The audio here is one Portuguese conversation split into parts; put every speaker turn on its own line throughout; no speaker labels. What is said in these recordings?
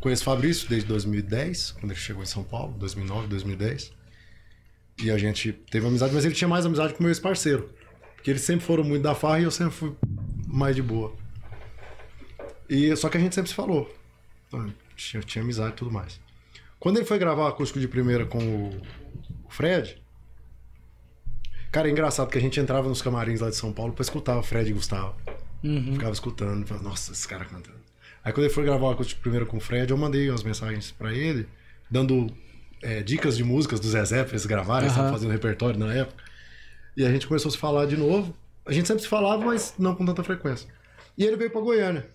conheço o Fabrício desde 2010, quando ele chegou em São Paulo, 2009, 2010. E a gente teve amizade, mas ele tinha mais amizade com meu ex-parceiro. Porque eles sempre foram muito da farra e eu sempre fui mais de boa. E só que a gente sempre se falou. Então, tinha, tinha amizade e tudo mais. Quando ele foi gravar acústico de primeira com o, o Fred, cara, é engraçado porque a gente entrava nos camarins lá de São Paulo para escutar o Fred e o Gustavo. Uhum. Ficava escutando, falava, nossa, esse cara cantando. Aí quando ele foi gravar o primeiro com o Fred, eu mandei umas mensagens para ele, dando é, dicas de músicas do Zezé pra eles gravarem, uhum. estavam fazendo repertório na época. E a gente começou a se falar de novo. A gente sempre se falava, mas não com tanta frequência. E ele veio pra Goiânia.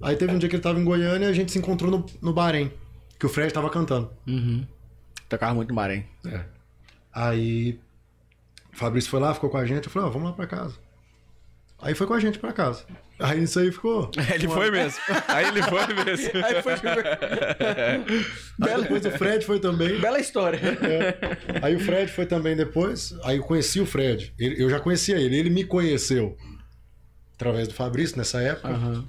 Aí teve um dia que ele tava em Goiânia e a gente se encontrou no, no Bahrein, que o Fred tava cantando. Uhum. Tocava muito no Bahrein. É. Aí Fabrício foi lá, ficou com a gente. Eu falei, ó, vamos lá pra casa. Aí foi com a gente pra casa. Aí isso aí ficou. Ele foi mesmo.
Aí ele foi mesmo.
aí foi. depois o Fred foi também. Bela história. É. Aí o Fred foi também depois. Aí eu conheci o Fred. Ele, eu já conhecia ele. Ele me conheceu através do Fabrício nessa época. Uhum.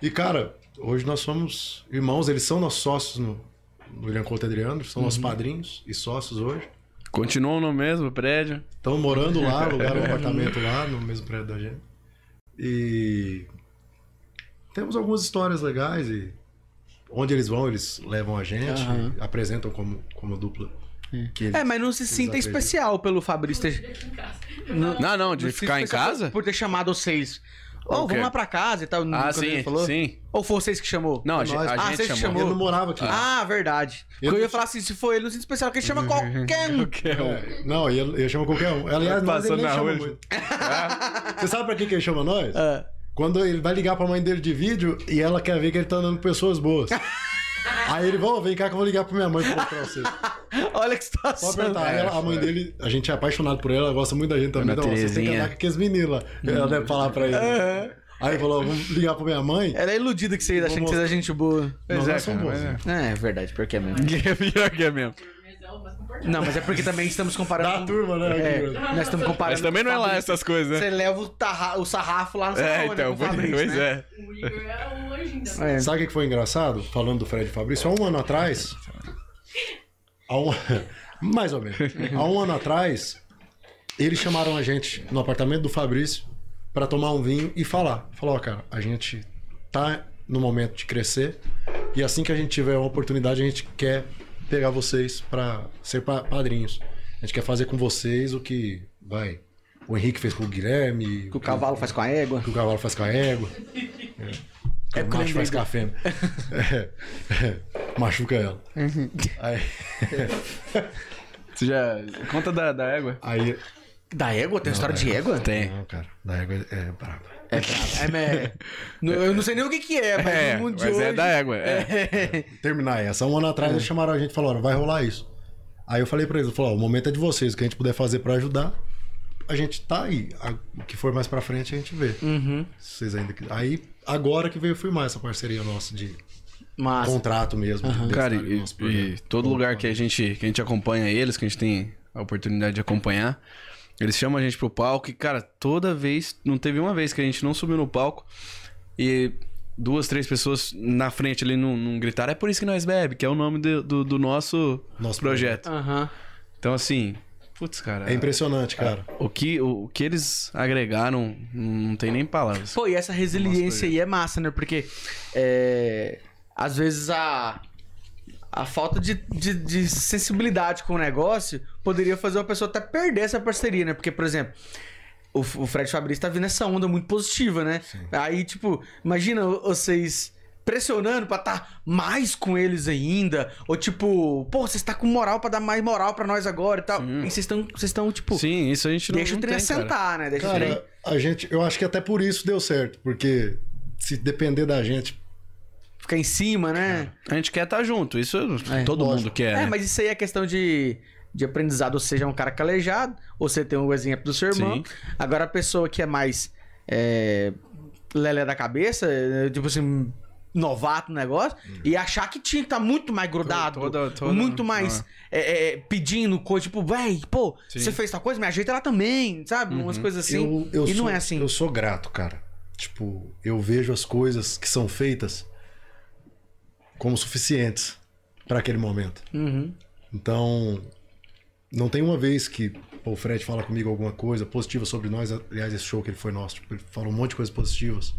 E cara, hoje nós somos irmãos. Eles são nossos sócios no, no William Couto Adriano. São uhum. nossos padrinhos e sócios hoje. Continuam no mesmo prédio. Estão morando lá, alugaram um apartamento lá, no mesmo prédio da gente. E temos algumas histórias legais e onde eles vão, eles levam a gente, uhum. apresentam como, como dupla. É. Eles, é, mas não se sinta especial
pelo Fabrício ter... Não, não, de não ficar em casa? Por ter chamado vocês oh, vamos lá pra casa e tal. Ah, sim, falou. sim. Ou foi vocês que chamou?
Não, a, ah, gente ah, vocês chamou. chamou. Eu não morava aqui. Ah,
verdade. Eu, eu ia falar assim, se foi ele no centro especial, que ele chama uhum. qualquer um. É,
não, ele chama qualquer um. Aliás, nós, ele na chama é. Você sabe pra que, que ele chama nós? É. Quando ele vai ligar pra mãe dele de vídeo e ela quer ver que ele tá andando com pessoas boas. Aí ele, vou, vem cá que eu vou ligar pra minha mãe pra mostrar você. Olha que situação. Só apertar ela, a mãe é, dele, a gente é apaixonado por ela, ela gosta muito da gente também. Então, você tem que andar com as meninas. Ela deve uhum. falar pra ele. Uhum. Aí ele falou, vamos ligar pra minha mãe. Ela é iludida que você ainda que você é gente boa. Não, é, nós boas. É.
é. é verdade, é pior que é mesmo. pior que é mesmo não, mas comportado. Não, mas é porque também estamos comparando. Da turma, né? É, nós estamos comparando. Mas também não é lá essas coisas, né? Você leva o, tarra... o sarrafo lá no É, né, então, Fabrício, pois né? é. O Igor era é um ainda. É.
Sabe o que foi engraçado? Falando do Fred e Fabrício, há um ano atrás. Há um... Mais ou menos. Há um ano atrás, eles chamaram a gente no apartamento do Fabrício para tomar um vinho e falar. Falou, oh, cara, a gente tá no momento de crescer e assim que a gente tiver uma oportunidade, a gente quer pegar vocês para ser padrinhos. A gente quer fazer com vocês o que vai. O Henrique fez com o Guilherme. Que o cavalo faz com a égua. Que o cavalo faz com a égua. É. é o macho faz café. É, é, machuca ela. Uhum. Aí,
Você já. Conta da, da égua. Aí, da égua? Tem não, história de égua? Tem.
Não, cara. Da égua é brabo É brabo É, é,
não, eu não sei nem o que, que é, mas é, no mundo mas é hoje... é da égua.
É. É. Terminar essa. É. Um ano atrás é. eles chamaram a gente e falaram, vai rolar isso. Aí eu falei pra eles, eu falei, o momento é de vocês, o que a gente puder fazer pra ajudar, a gente tá aí. o que for mais pra frente a gente vê. Uhum. Vocês ainda... Aí, agora que veio firmar essa parceria nossa de... Massa. Contrato mesmo. Uhum. Cara,
e, e todo lugar que a, gente, que a gente acompanha eles, que a gente tem a oportunidade de acompanhar... Eles chamam a gente pro palco e, cara, toda vez. Não teve uma vez que a gente não subiu no palco e duas, três pessoas na frente ali não, não gritaram. É por isso que nós bebe, que é o nome do, do, do nosso, nosso projeto. projeto. Uhum. Então, assim. Putz, cara. É impressionante, cara. O que, o, o que eles agregaram não tem nem palavras. Pô, e essa resiliência aí é massa, né? Porque é, às vezes a, a falta de, de, de sensibilidade com o negócio poderia fazer uma pessoa até perder essa parceria, né? Porque, por exemplo, o, o Fred Fabrício tá vindo essa onda muito positiva, né? Sim. Aí, tipo, imagina vocês pressionando pra estar tá mais com eles ainda. Ou tipo, pô, vocês tá com moral pra dar mais moral pra nós agora e tal. Sim. E vocês estão, vocês estão, tipo. Sim, isso a gente não Deixa não o trem tem, sentar, cara. né? Deixa cara,
o A gente, eu acho que até por isso deu certo, porque se depender da gente. Ficar em cima, né?
É. A gente quer estar tá junto, isso é. todo Lógico. mundo quer. É, né? mas isso aí é questão de de aprendizado, ou seja, é um cara calejado, ou você tem o um exemplo do seu irmão. Sim. Agora, a pessoa que é mais é, lelé da cabeça, é, tipo assim, novato no negócio, hum. e achar que tinha que estar tá muito mais grudado, toda, toda, muito né? mais é, é, pedindo coisa, tipo, véi, pô, Sim. você fez tal coisa, me ajeita lá também, sabe? Uhum. Umas coisas assim. Eu, eu e sou, não é assim.
Eu sou grato, cara. Tipo, eu vejo as coisas que são feitas como suficientes para aquele momento. Uhum. Então, não tem uma vez que o Fred fala comigo alguma coisa positiva sobre nós. Aliás, esse show que ele foi nosso, ele falou um monte de coisas positivas.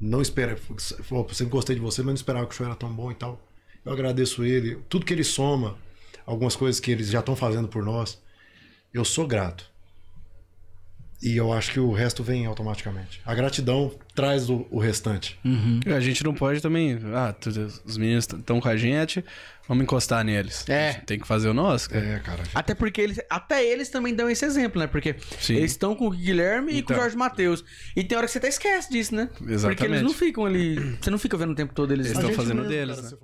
Não espera, falou, sempre gostei de você, mas não esperava que o show era tão bom e tal. Eu agradeço ele, tudo que ele soma, algumas coisas que eles já estão fazendo por nós. Eu sou grato. E eu acho que o resto vem automaticamente. A gratidão traz o, o restante. Uhum. A gente não pode também. Ah,
os meninos estão com a gente, vamos encostar neles. É. tem que fazer o nosso. Cara. É, cara. Até porque eles, até eles também dão esse exemplo, né? Porque Sim. eles estão com o Guilherme então. e com o então. Jorge Matheus. E tem hora que você até esquece disso, né? Exatamente. Porque eles não ficam ali. Você não fica vendo o tempo todo eles. Eles estão fazendo mesmo, deles, cara, né?